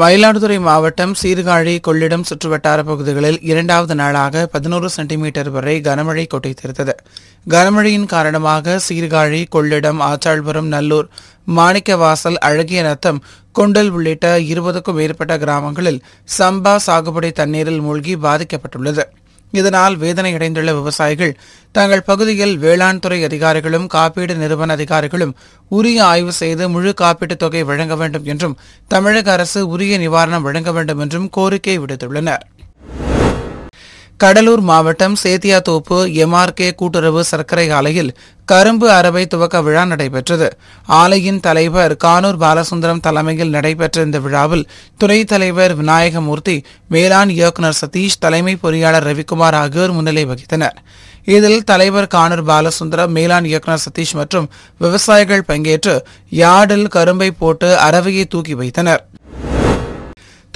மயிலாடுதுறை மாவட்டம் சீர்காழி கொள்ளிடம் சுற்றுவட்டார பகுதிகளில் இரண்டாவது நாளாக பதினோரு சென்டிமீட்டர் வரை கனமழை கொட்டித்திருந்தது கனமழையின் காரணமாக சீர்காழி கொள்ளிடம் ஆச்சாள்புரம் நல்லூர் மாணிக்கவாசல் அழகிய நத்தம் கொண்டல் உள்ளிட்ட இருபதுக்கும் மேற்பட்ட கிராமங்களில் சம்பா சாகுபடி தண்ணீரில் மூழ்கி பாதிக்கப்பட்டுள்ளது இதனால் வேதனை அடைந்துள்ள விவசாயிகள் தங்கள் பகுதியில் வேளாண் துறை அதிகாரிகளும் காப்பீடு நிறுவன அதிகாரிகளும் உரிய ஆய்வு செய்து முழு காப்பீட்டுத் தொகை வழங்க வேண்டும் என்றும் தமிழக அரசு உரிய நிவாரணம் வழங்க வேண்டும் என்றும் கோரிக்கை விடுத்துள்ளனா் கடலூர் மாவட்டம் சேத்தியாத்தோப்பு எம்ஆர்கே கூட்டுறவு சர்க்கரை ஆலையில் கரும்பு அரவை துவக்க விழா நடைபெற்றது ஆலையின் தலைவர் கானூர் பாலசுந்தரம் தலைமையில் நடைபெற்ற இந்த விழாவில் துறை தலைவர் விநாயகமூர்த்தி மேலாண் இயக்குநர் சதீஷ் தலைமை பொறியாளர் ரவிக்குமார் ஆகியோர் முன்னிலை வகித்தனர் இதில் தலைவர் கானூர் பாலசுந்தரம் மேலாண் இயக்குநர் சதீஷ் மற்றும் விவசாயிகள் பங்கேற்று யார்டில் கரும்பை போட்டு அரவையை தூக்கி வைத்தனர்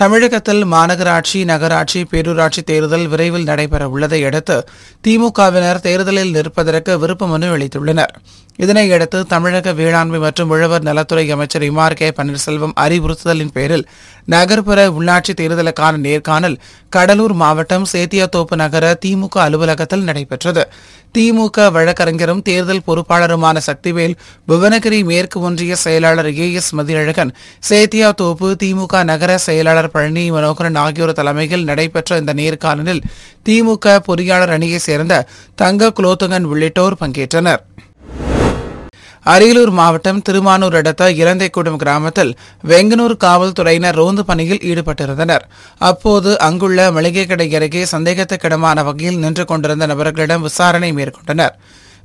தமிழகத்தில் மாநகராட்சி நகராட்சி பேரூராட்சி தேர்தல் விரைவில் நடைபெற உள்ளதை அடுத்து திமுகவினர் தேர்தலில் நிற்பதற்கு விருப்ப மனு அளித்துள்ளனர் இதனையடுத்து தமிழக வேளாண்மை மற்றும் உழவர் நலத்துறை அமைச்சர் இமார் கே பன்னீர்செல்வம் அறிவுறுத்துதலின் பேரில் நகர்ப்புற உள்ளாட்சி தேர்தலுக்கான நேர்காணல் கடலூர் மாவட்டம் சேத்தியாத்தோப்பு நகர திமுக அலுவலகத்தில் நடைபெற்றது திமுக வழக்கறிஞரும் தேர்தல் பொறுப்பாளருமான சக்திவேல் புவனகிரி மேற்கு ஒன்றிய செயலாளர் ஏ எஸ் மதியழகன் சேத்தியாத்தோப்பு திமுக நகர செயலாளர் பழனி மனோகரன் ஆகியோர் தலைமையில் நடைபெற்ற இந்த நேர்காணலில் திமுக பொறியாளர் அணியைச் சேர்ந்த தங்க குலோத்துங்கன் உள்ளிட்டோர் பங்கேற்றனர் அரியலூர் மாவட்டம் திருமானூர் அடுத்த இலந்தைக்கூடும் கிராமத்தில் வெங்கனூர் காவல்துறையினர் ரோந்து பணியில் ஈடுபட்டிருந்தனர் அப்போது அங்குள்ள மளிகை கடை அருகே சந்தேகத்துக்கிடமான வகையில் நின்று கொண்டிருந்த நபர்களிடம் விசாரணை மேற்கொண்டனர்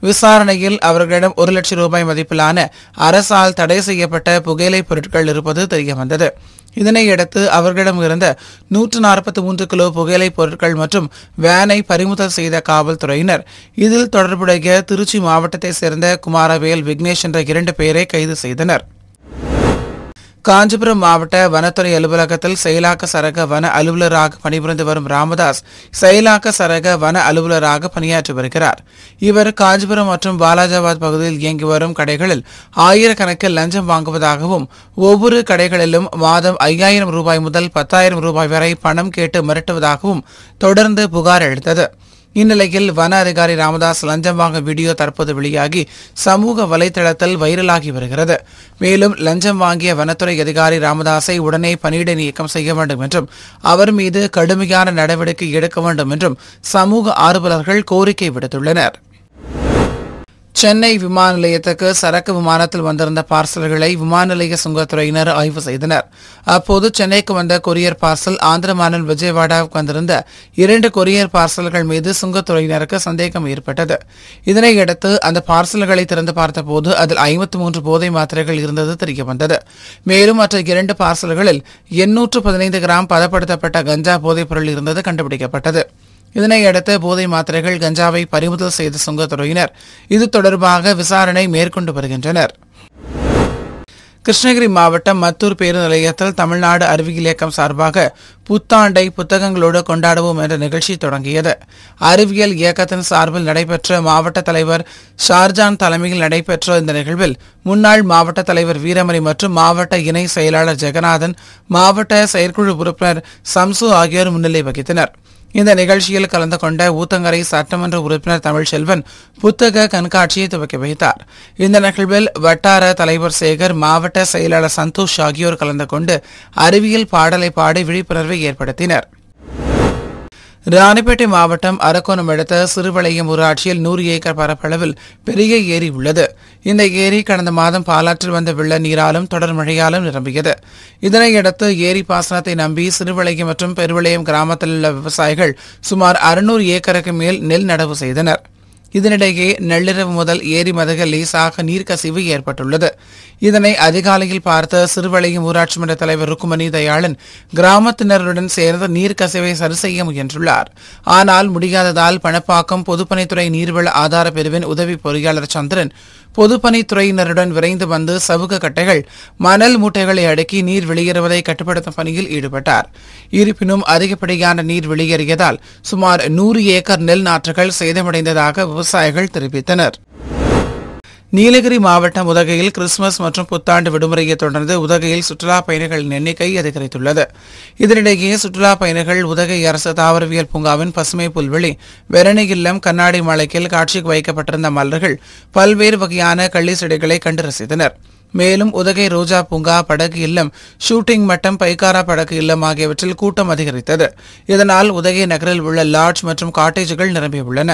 விசாரணையில் அவர்களிடம் ஒரு லட்சம் ரூபாய் மதிப்பிலான அரசால் தடை செய்யப்பட்ட புகையிலை பொருட்கள் இருப்பது தெரியவந்தது இதனையடுத்து அவர்களிடம் இருந்த நூற்று நாற்பத்தி மூன்று கிலோ புகையிலைப் பொருட்கள் மற்றும் வேனை பறிமுதல் செய்த காவல்துறையினர் இதில் தொடர்புடைய திருச்சி மாவட்டத்தைச் சேர்ந்த குமாரவேல் விக்னேஷ் என்ற இரண்டு பேரை கைது செய்தனர் காஞ்சிபுரம் மாவட்ட வனத்துறை அலுவலகத்தில் செயலாக்க சரக வன அலுவலராக பணிபுரிந்து வரும் ராமதாஸ் செயலாக்க சரக வன அலுவலராக பணியாற்றி வருகிறார் இவர் காஞ்சிபுரம் மற்றும் பாலாஜாபாத் பகுதியில் இயங்கி வரும் கடைகளில் ஆயிரக்கணக்கில் லஞ்சம் வாங்குவதாகவும் ஒவ்வொரு கடைகளிலும் மாதம் ஐயாயிரம் ரூபாய் முதல் பத்தாயிரம் ரூபாய் வரை பணம் கேட்டு மிரட்டுவதாகவும் தொடர்ந்து புகார் அளித்தது இந்நிலையில் வன அதிகாரி ராமதாஸ் லஞ்சம் வாங்க வீடியோ தற்போது வெளியாகி சமூக வலைதளத்தில் வைரலாகி வருகிறது மேலும் லஞ்சம் வாங்கிய வனத்துறை அதிகாரி ராமதாஸை உடனே பணியிட நீக்கம் செய்ய வேண்டும் என்றும் அவர் மீது கடுமையான நடவடிக்கை எடுக்க வேண்டும் என்றும் சமூக ஆர்வலர்கள் கோரிக்கை விடுத்துள்ளனர் சென்னை விமான நிலையத்துக்கு சரக்கு விமானத்தில் வந்திருந்த பார்சல்களை விமான நிலைய சுங்கத்துறையினர் ஆய்வு செய்தனர் அப்போது சென்னைக்கு வந்த கொரியர் பார்சல் ஆந்திர மாநில விஜயவாடாவுக்கு வந்திருந்த இரண்டு கொரியர் பார்சல்கள் மீது சுங்கத்துறையினருக்கு சந்தேகம் ஏற்பட்டது இதனையடுத்து அந்த பார்சல்களை திறந்து பார்த்தபோது அதில் ஐம்பத்தி மூன்று போதை மாத்திரைகள் இருந்தது தெரியவந்தது மேலும் மற்ற இரண்டு பார்சல்களில் எண்ணூற்று பதினைந்து கிராம் பதப்படுத்தப்பட்ட கஞ்சா போதைப் பொருள் இருந்தது கண்டுபிடிக்கப்பட்டது இதனையடுத்து போதை மாத்திரைகள் கஞ்சாவை பறிமுதல் செய்த சுங்கத்துறையினர் இது தொடர்பாக விசாரணை மேற்கொண்டு வருகின்றனர் கிருஷ்ணகிரி மாவட்டம் மத்தூர் பேருந்து நிலையத்தில் தமிழ்நாடு அறிவியல் இயக்கம் சார்பாக புத்தாண்டை புத்தகங்களோடு கொண்டாடுவோம் என்ற நிகழ்ச்சி தொடங்கியது அறிவியல் இயக்கத்தின் சார்பில் நடைபெற்ற மாவட்ட தலைவர் ஷார்ஜான் தலைமையில் நடைபெற்ற இந்த நிகழ்வில் முன்னாள் மாவட்ட தலைவர் வீரமணி மற்றும் மாவட்ட இணை செயலாளர் ஜெகநாதன் மாவட்ட செயற்குழு உறுப்பினர் சம்சு ஆகியோர் முன்னிலை வகித்தனர் இந்த நிகழ்ச்சியில் கலந்து கொண்ட ஊத்தங்கரை சட்டமன்ற உறுப்பினர் தமிழ்ச்செல்வன் புத்தக கண்காட்சியை துவக்கி வைத்தார் இந்த நிகழ்வில் வட்டார தலைவர் சேகர் மாவட்ட செயலாளர் சந்தோஷ் ஆகியோர் கலந்து கொண்டு அறிவியல் பாடலை பாடி விழிப்புணர்வை ஏற்படுத்தினர் ராணிப்பேட்டை மாவட்டம் அரக்கோணம் அடுத்த சிறுவளையம் ஊராட்சியில் நூறு ஏக்கர் பரப்பளவில் பெரிய ஏரி உள்ளது இந்த ஏரி கடந்த மாதம் பாலாற்றில் வந்த வெள்ள நீராலும் தொடர் மழையாலும் நிரம்பியது இதனையடுத்து ஏரி பாசனத்தை நம்பி சிறுவளையம் மற்றும் பெருவளையம் கிராமத்தில் உள்ள விவசாயிகள் சுமார் அறுநூறு ஏக்கருக்கு மேல் நெல் நடவு செய்தனர் இதனிடையே நள்ளிரவு முதல் ஏரிமதக லேசாக நீர்க்கசிவு ஏற்பட்டுள்ளது இதனை அதிகாலையில் பார்த்த சிறுவளையம் ஊராட்சி மன்ற தலைவர் ருக்குமணி தயாளன் கிராமத்தினருடன் சேர்ந்து நீர்க்கசிவை சரி செய்ய முயன்றுள்ளார் ஆனால் முடியாததால் பணப்பாக்கம் பொதுப்பணித்துறை நீர்வள ஆதார பிரிவின் உதவி பொறியாளர் சந்திரன் பொதுப்பணித்துறையினருடன் விரைந்து வந்து சவுக்கு கட்டைகள் மணல் மூட்டைகளை அடுக்கி நீர் வெளியேறுவதை கட்டுப்படுத்தும் பணியில் ஈடுபட்டார் இருப்பினும் அதிகப்படியான நீர் வெளியேறியதால் சுமார் நூறு ஏக்கர் நெல் நாற்றுகள் சேதமடைந்ததாக விவசாயிகள் தெரிவித்தனா் நீலகிரி மாவட்டம் உதகையில் கிறிஸ்துமஸ் மற்றும் புத்தாண்டு விடுமுறையை தொடர்ந்து உதகையில் சுற்றுலா பயணிகளின் எண்ணிக்கை அதிகரித்துள்ளது இதனிடையே சுற்றுலா பயணிகள் உதகை அரசு தாவரவியல் பூங்காவின் பசுமை புல்வெளி வெரணி இல்லம் கண்ணாடி மலைக்கில் காட்சிக்கு வைக்கப்பட்டிருந்த மலர்கள் பல்வேறு வகையான கள்ளி செடிகளை கண்டு ரசித்தனர் மேலும் உதகை ரோஜா பூங்கா படகு இல்லம் ஷூட்டிங் மட்டம் பைக்காரா படகு இல்லம் ஆகியவற்றில் கூட்டம் அதிகரித்தது இதனால் உதகை நகரில் உள்ள லாட்ஜ் மற்றும் காட்டேஜுகள் நிரம்பியுள்ளன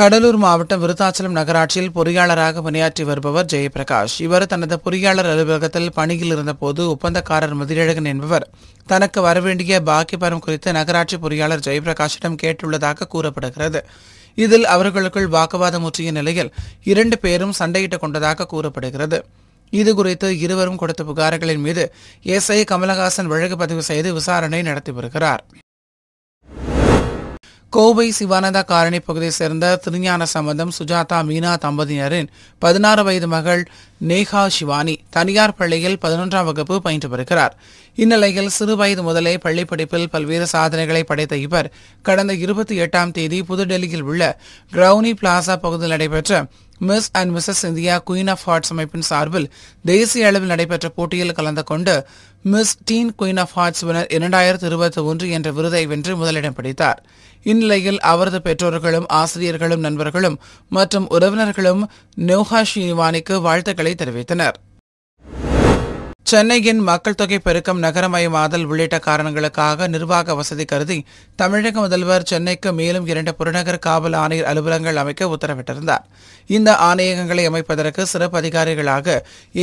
கடலூர் மாவட்டம் விருத்தாச்சலம் நகராட்சியில் பொறியாளராக பணியாற்றி வருபவர் ஜெயபிரகாஷ் இவர் தனது பொறியாளர் அலுவலகத்தில் பணியில் இருந்தபோது ஒப்பந்தக்காரர் முதலழகன் என்பவர் தனக்கு வரவேண்டிய பாக்கி பரம் குறித்து நகராட்சி பொறியாளர் ஜெயபிரகாஷிடம் கேட்டுள்ளதாக கூறப்படுகிறது இதில் அவர்களுக்குள் வாக்குவாதம் ஊற்றிய நிலையில் இரண்டு பேரும் சண்டையிட்டுக் கொண்டதாக கூறப்படுகிறது இது குறித்து இருவரும் கொடுத்த புகார்களின் மீது எஸ்ஐ கமலஹாசன் வழக்கு பதிவு செய்து விசாரணை நடத்தி வருகிறாா் கோவை சிவானந்தா காரணி பகுதியை சேர்ந்த திருஞான சம்பந்தம் சுஜாதா மீனா தம்பதியரின் பதினாறு வயது மகள் நேஹா சிவானி தனியார் பள்ளியில் பதினொன்றாம் வகுப்பு பயின்று வருகிறார் இந்நிலையில் சிறுவயது முதலே பள்ளி படிப்பில் பல்வேறு சாதனைகளை படைத்த இவர் கடந்த இருபத்தி எட்டாம் தேதி புதுடெல்லியில் உள்ள கிரௌனி பிளாசா பகுதியில் நடைபெற்ற miss and Mrs India queen of hearts அமைப்பின் சார்பில் தேசிய அளவில் நடைபெற்ற போட்டியில் கலந்து கொண்டு miss teen queen of hearts winner இரண்டாயிரத்து இருபத்தி ஒன்று என்ற விருதை வென்று முதலிடம் பிடித்தார் இந்நிலையில் அவரது பெற்றோர்களும் ஆசிரியர்களும் நண்பர்களும் மற்றும் உறவினர்களும் நோஹா ஸ்ரீவானிக்கு வாழ்த்துக்களை தெரிவித்தனா் சென்னையின் மக்கள் தொகை பெருக்கம் நகரமயமாதல் உள்ளிட்ட காரணங்களுக்காக நிர்வாக வசதி கருதி தமிழக முதல்வர் சென்னைக்கு மேலும் இரண்டு புறநகர் காவல் ஆணையர் அலுவலங்கள் அமைக்க உத்தரவிட்டிருந்தார் இந்த ஆணையகங்களை அமைப்பதற்கு சிறப்பு அதிகாரிகளாக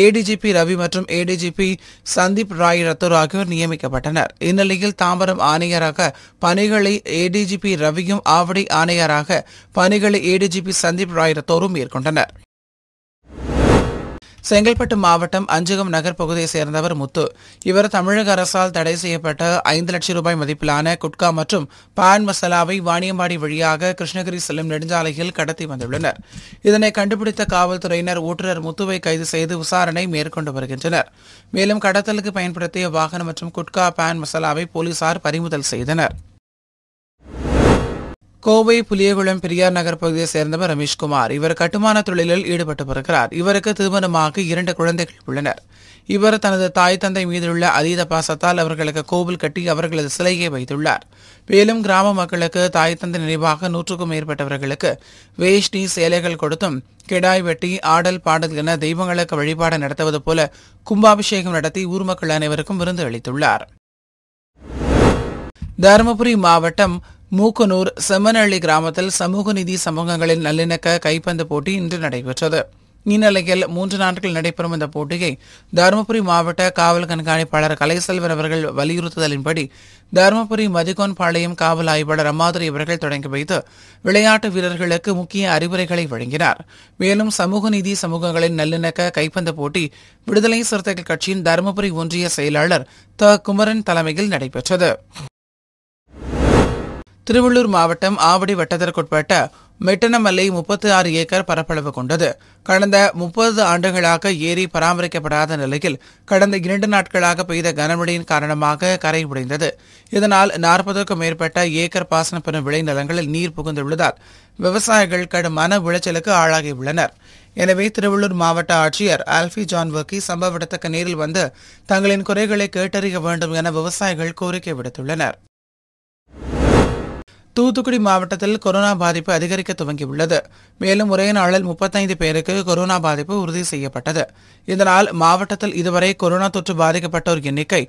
ஏடிஜிபி ரவி மற்றும் ஏடிஜிபி சந்தீப் ராய் ரத்தோர் ஆகியோர் நியமிக்கப்பட்டனர் இந்நிலையில் தாம்பரம் ஆணையராக பணிகளை ஏடிஜிபி ரவியும் ஆவடி ஆணையராக பணிகளை ஏடிஜிபி சந்தீப் ராய் ரத்தோரும் மேற்கொண்டனர் செங்கல்பட்டு மாவட்டம் அஞ்சகம் நகர் பகுதியைச் சேர்ந்தவர் முத்து இவர் தமிழக அரசால் தடை செய்யப்பட்ட ஐந்து லட்சம் ரூபாய் மதிப்பிலான குட்கா மற்றும் பான் மசாலாவை வாணியம்பாடி வழியாக கிருஷ்ணகிரி செல்லும் நெடுஞ்சாலையில் கடத்தி வந்துள்ளனர் இதனை கண்டுபிடித்த காவல்துறையினர் ஓட்டுநர் முத்துவை கைது செய்து விசாரணை மேற்கொண்டு வருகின்றனர் மேலும் கடத்தலுக்கு பயன்படுத்திய வாகனம் மற்றும் குட்கா பான் மசாலாவை போலீசார் பறிமுதல் செய்தனர் கோவை புலியகுளம் பெரியார் நகர் பகுதியை சேர்ந்தவர் ரமேஷ்குமார் இவர் கட்டுமான தொழிலில் ஈடுபட்டு வருகிறார் இவருக்கு திருமணமாக இரண்டு குழந்தைகள் உள்ளனர் இவர் தனது தாய் தந்தை மீதுள்ள அதீத பாசத்தால் அவர்களுக்கு கோவில் கட்டி அவர்களது சிலையை வைத்துள்ளார் மேலும் கிராம மக்களுக்கு தாய் தந்தை நினைவாக நூற்றுக்கும் மேற்பட்டவர்களுக்கு வேஷ்டி சேலைகள் கொடுத்தும் கிடாய் வெட்டி ஆடல் பாடல் என தெய்வங்களுக்கு வழிபாடு நடத்துவது போல கும்பாபிஷேகம் நடத்தி ஊர் மக்கள் அனைவருக்கும் விருந்து அளித்துள்ளார் தருமபுரி மாவட்டம் மூக்கனூர் செம்மனள்ளி கிராமத்தில் சமூக நிதி சமூகங்களின் நல்லிணக்க கைப்பந்து போட்டி இன்று நடைபெற்றது இந்நிலையில் மூன்று நாட்கள் நடைபெறும் இந்த போட்டியை தருமபுரி மாவட்ட காவல் கண்காணிப்பாளர் கலைசெல்வன் அவர்கள் வலியுறுத்துதலின்படி தருமபுரி மதிகோன்பாளையம் காவல் ஆய்வாளர் அம்மாதிரி இவர்கள் தொடங்கி வைத்து விளையாட்டு வீரர்களுக்கு முக்கிய அறிவுரைகளை வழங்கினார் மேலும் சமூக நீதி சமூகங்களின் நல்லிணக்க கைப்பந்து போட்டி விடுதலை சிறுத்தைகள் கட்சியின் தருமபுரி ஒன்றிய செயலாளர் த குமரன் தலைமையில் நடைபெற்றது திருவள்ளூர் மாவட்டம் ஆவடி வட்டத்திற்குட்பட்ட மெட்டனமலை முப்பத்தி ஆறு ஏக்கர் பரப்பளவு கொண்டது கடந்த முப்பது ஆண்டுகளாக ஏரி பராமரிக்கப்படாத நிலையில் கடந்த இரண்டு நாட்களாக பெய்த கனமழையின் காரணமாக கரை உடைந்தது இதனால் நாற்பதுக்கும் மேற்பட்ட ஏக்கர் பாசன பெறும் விளைநிலங்களில் நீர் புகுந்துள்ளதால் விவசாயிகள் கடும் மன விளைச்சலுக்கு ஆளாகியுள்ளனர் எனவே திருவள்ளூர் மாவட்ட ஆட்சியர் ஆல்ஃபி ஜான் வக்கி சம்பவ இடத்துக்கு நேரில் வந்து தங்களின் குறைகளை கேட்டறிய வேண்டும் என விவசாயிகள் கோரிக்கை விடுத்துள்ளனர் தூத்துக்குடி மாவட்டத்தில் கொரோனா பாதிப்பு அதிகரிக்க துவங்கியுள்ளது மேலும் ஒரே நாளில் முப்பத்தைந்து பேருக்கு கொரோனா பாதிப்பு உறுதி செய்யப்பட்டது இதனால் மாவட்டத்தில் இதுவரை கொரோனா தொற்று பாதிக்கப்பட்டோர் எண்ணிக்கை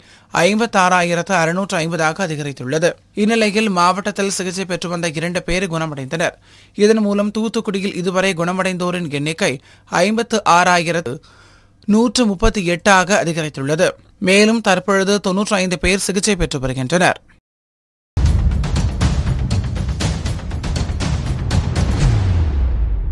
ஐம்பத்தாறாயிரத்து அறுநூற்று ஐம்பதாக அதிகரித்துள்ளது இந்நிலையில் மாவட்டத்தில் சிகிச்சை பெற்று வந்த இரண்டு பேர் குணமடைந்தனர் இதன் மூலம் தூத்துக்குடியில் இதுவரை குணமடைந்தோரின் எண்ணிக்கை ஐம்பத்து ஆறாயிரத்து நூற்று முப்பத்தி எட்டாக அதிகரித்துள்ளது மேலும் தற்பொழுது தொன்னூற்று ஐந்து பேர் சிகிச்சை பெற்று வருகின்றனர்